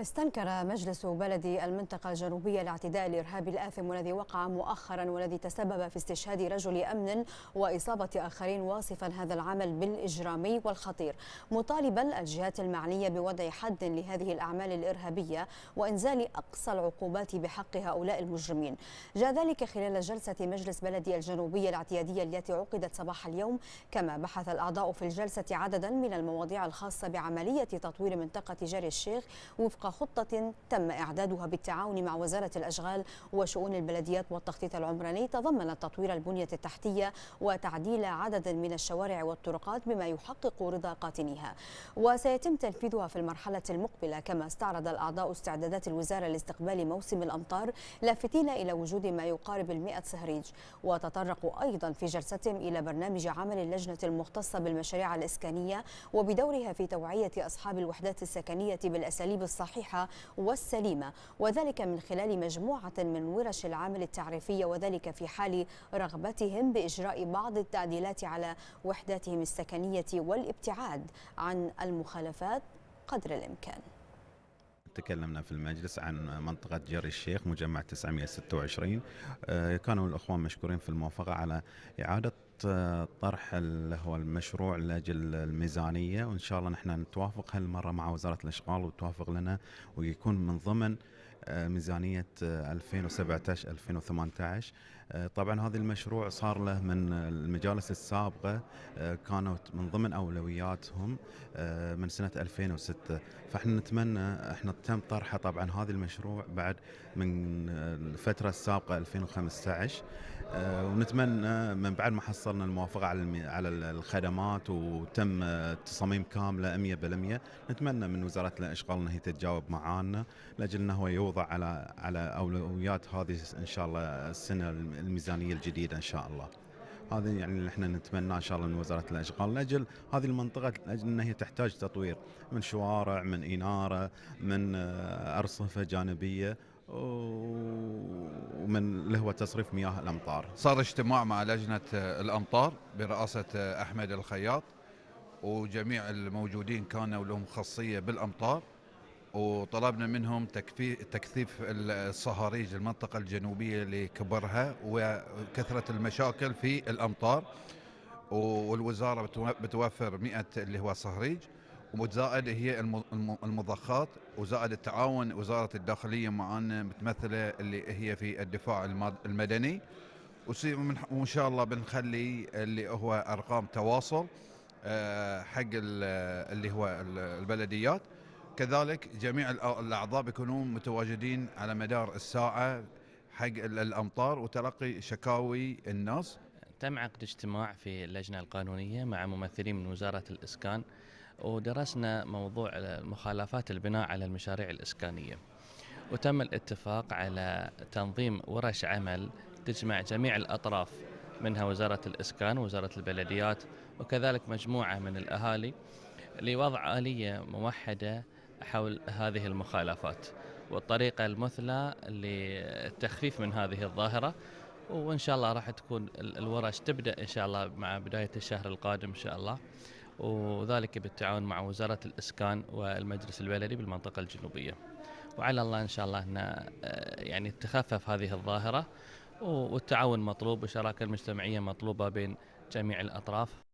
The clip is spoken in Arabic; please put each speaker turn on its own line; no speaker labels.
استنكر مجلس بلد المنطقة الجنوبية الاعتداء الإرهابي الآثم والذي وقع مؤخرا والذي تسبب في استشهاد رجل أمن وإصابة آخرين واصفا هذا العمل بالإجرامي والخطير مطالبا الجهات المعنية بوضع حد لهذه الأعمال الإرهابية وإنزال أقصى العقوبات بحق هؤلاء المجرمين جاء ذلك خلال جلسة مجلس بلدي الجنوبية الاعتيادية التي عقدت صباح اليوم كما بحث الأعضاء في الجلسة عددا من المواضيع الخاصة بعملية تطوير منطقة جاري الشيخ وفق خطة تم إعدادها بالتعاون مع وزارة الأشغال وشؤون البلديات والتخطيط العمراني تضمنت تطوير البنية التحتية وتعديل عدد من الشوارع والطرقات بما يحقق رضا قاتنيها وسيتم تنفيذها في المرحلة المقبلة كما استعرض الأعضاء استعدادات الوزارة لاستقبال موسم الأمطار لافتين إلى وجود ما يقارب المئة صهريج وتطرقوا أيضا في جلستهم إلى برنامج عمل اللجنة المختصة بالمشاريع الإسكانية وبدورها في توعية أصحاب الوحدات السكنية بالأساليب الصحية الصحيحة والسليمة وذلك من خلال مجموعة من ورش العمل التعريفية وذلك في حال رغبتهم بإجراء بعض التعديلات على وحداتهم السكنية والابتعاد عن المخالفات قدر الإمكان
تكلمنا في المجلس عن منطقة جر الشيخ مجمع 926 آه، كانوا الأخوان مشكورين في الموافقة على إعادة آه، طرح اللي هو المشروع لاجل الميزانيه وان شاء الله نحن نتوافق هالمره مع وزاره الاشغال وتوافق لنا ويكون من ضمن آه، ميزانية 2017 آه، 2018 آه، طبعا هذا المشروع صار له من المجالس السابقة كانت من ضمن أولوياتهم من سنة 2006 فاحنا نتمنى احنا تم طرحه طبعا هذا المشروع بعد من الفترة السابقة 2015 ونتمنى من بعد ما حصلنا الموافقة على على الخدمات وتم تصميم كاملة 100% نتمنى من وزارة الاشغال انها تتجاوب معانا لاجل انه هو توضع على على اولويات هذه ان شاء الله السنه الميزانيه الجديده ان شاء الله. هذا يعني اللي احنا نتمناه ان شاء الله من وزاره الاشغال لاجل هذه المنطقه لاجل انها هي تحتاج تطوير من شوارع من اناره من ارصفه جانبيه ومن اللي هو تصريف مياه
الامطار. صار اجتماع مع لجنه الامطار برئاسه احمد الخياط وجميع الموجودين كانوا لهم خاصيه بالامطار وطلبنا منهم تكثيف الصهاريج المنطقة الجنوبية لكبرها وكثرة المشاكل في الأمطار والوزارة بتوفر 100 اللي هو صهريج وزائد هي المضخات وزائد التعاون وزارة الداخلية معنا متمثلة اللي هي في الدفاع المدني وإن شاء الله بنخلي اللي هو أرقام تواصل آه، حق اللي هو البلديات كذلك جميع الاعضاء بيكونون متواجدين على مدار الساعه حق الامطار وتلقي
شكاوي الناس تم عقد اجتماع في اللجنه القانونيه مع ممثلين من وزاره الاسكان ودرسنا موضوع مخالفات البناء على المشاريع الاسكانيه وتم الاتفاق على تنظيم ورش عمل تجمع جميع الاطراف منها وزاره الاسكان ووزاره البلديات وكذلك مجموعه من الاهالي لوضع آلية موحدة حول هذه المخالفات والطريقة المثلى للتخفيف من هذه الظاهرة وإن شاء الله راح تكون الورش تبدأ إن شاء الله مع بداية الشهر القادم إن شاء الله وذلك بالتعاون مع وزارة الإسكان والمجلس البلدي بالمنطقة الجنوبية وعلى الله إن شاء الله أن آه، يعني تخفف هذه الظاهرة والتعاون مطلوب والشراكة المجتمعية مطلوبة بين جميع الأطراف